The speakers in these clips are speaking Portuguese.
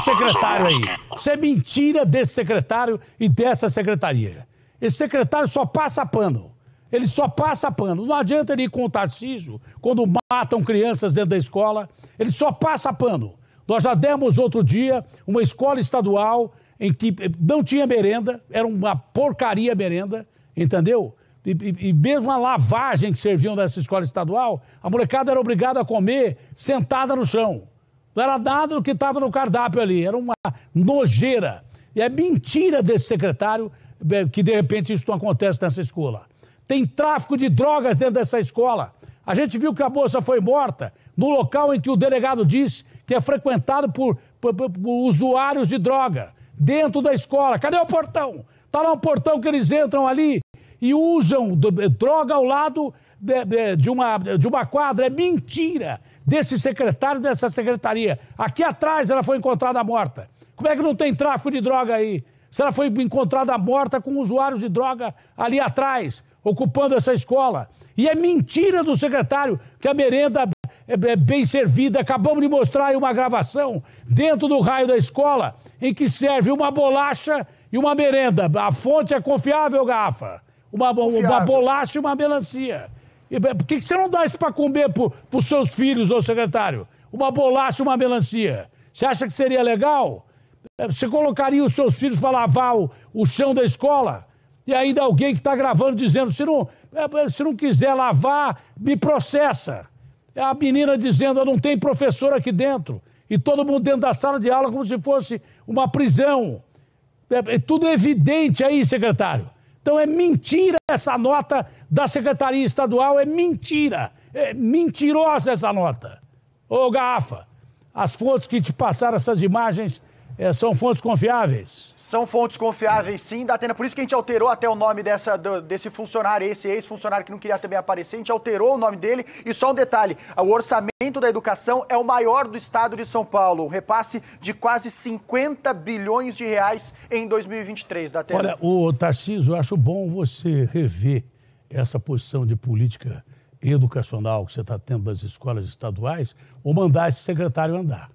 secretário aí. Isso é mentira desse secretário e dessa secretaria. Esse secretário só passa pano. Ele só passa pano. Não adianta ele ir com o Tarcísio quando matam crianças dentro da escola. Ele só passa pano. Nós já demos outro dia uma escola estadual em que não tinha merenda, era uma porcaria merenda, entendeu? E, e, e, mesmo a lavagem que serviam nessa escola estadual, a molecada era obrigada a comer sentada no chão. Não era nada do que estava no cardápio ali, era uma nojeira. E é mentira desse secretário é, que de repente isso não acontece nessa escola. Tem tráfico de drogas dentro dessa escola. A gente viu que a moça foi morta no local em que o delegado disse que é frequentado por, por, por, por usuários de droga, dentro da escola. Cadê o portão? Está lá o portão que eles entram ali e usam eh, droga ao lado de, de, de, uma, de uma quadra. É mentira desse secretário dessa secretaria. Aqui atrás ela foi encontrada morta. Como é que não tem tráfico de droga aí? Se ela foi encontrada morta com usuários de droga ali atrás, ocupando essa escola. E é mentira do secretário que a merenda é, é bem servida. Acabamos de mostrar aí uma gravação dentro do raio da escola em que serve uma bolacha e uma merenda. A fonte é confiável, Garrafa? uma, uma bolacha e uma melancia. E por que, que você não dá isso para comer para os seus filhos, ô secretário? Uma bolacha e uma melancia. Você acha que seria legal? É, você colocaria os seus filhos para lavar o, o, chão da escola? E ainda alguém que está gravando dizendo: se não, é, é, se não quiser lavar, me processa. A menina dizendo: não tem professor aqui dentro. E todo mundo dentro da sala de aula como se fosse uma prisão. É, é tudo evidente aí, secretário. Então é mentira essa nota da Secretaria Estadual, é mentira. É mentirosa essa nota. Ô, Garrafa, as fontes que te passaram essas imagens é, são fontes confiáveis? São fontes confiáveis, sim, Datena. Por isso que a gente alterou até o nome dessa, do, desse funcionário, esse ex-funcionário que não queria também aparecer. A gente alterou o nome dele. E só um detalhe: o orçamento da educação é o maior do estado de São Paulo. Um repasse de quase 50 bilhões de reais em 2023, Datena. Olha, o Tarcísio, eu acho bom você rever essa posição de política educacional que você está tendo das escolas estaduais ou mandar esse secretário andar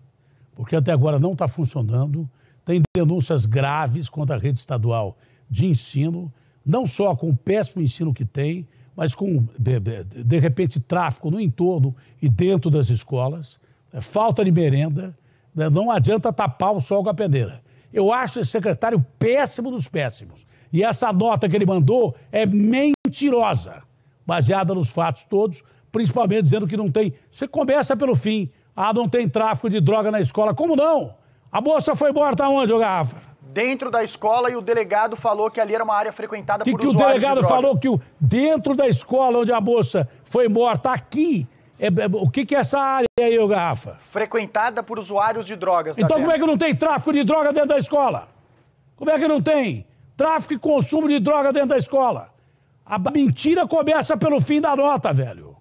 porque até agora não está funcionando. Tem denúncias graves contra a rede estadual de ensino, não só com o péssimo ensino que tem, mas com, de, de, de repente, tráfico no entorno e dentro das escolas, é falta de merenda. Né? Não adianta tapar o sol com a peneira. Eu acho esse secretário péssimo dos péssimos. E essa nota que ele mandou é mentirosa, baseada nos fatos todos, principalmente dizendo que não tem. Você começa pelo fim. Ah, não tem tráfico de droga na escola. Como não? A moça foi morta onde, ô Garrafa? Dentro da escola e o delegado falou que ali era uma área frequentada que por que usuários de droga. O delegado falou que o, dentro da escola onde a moça foi morta, aqui, é, é, o que, que é essa área aí, ô Garrafa? Frequentada por usuários de drogas. Então como é que não tem tráfico de droga dentro da escola? Como é que não tem tráfico e consumo de droga dentro da escola? A mentira começa pelo fim da nota, velho.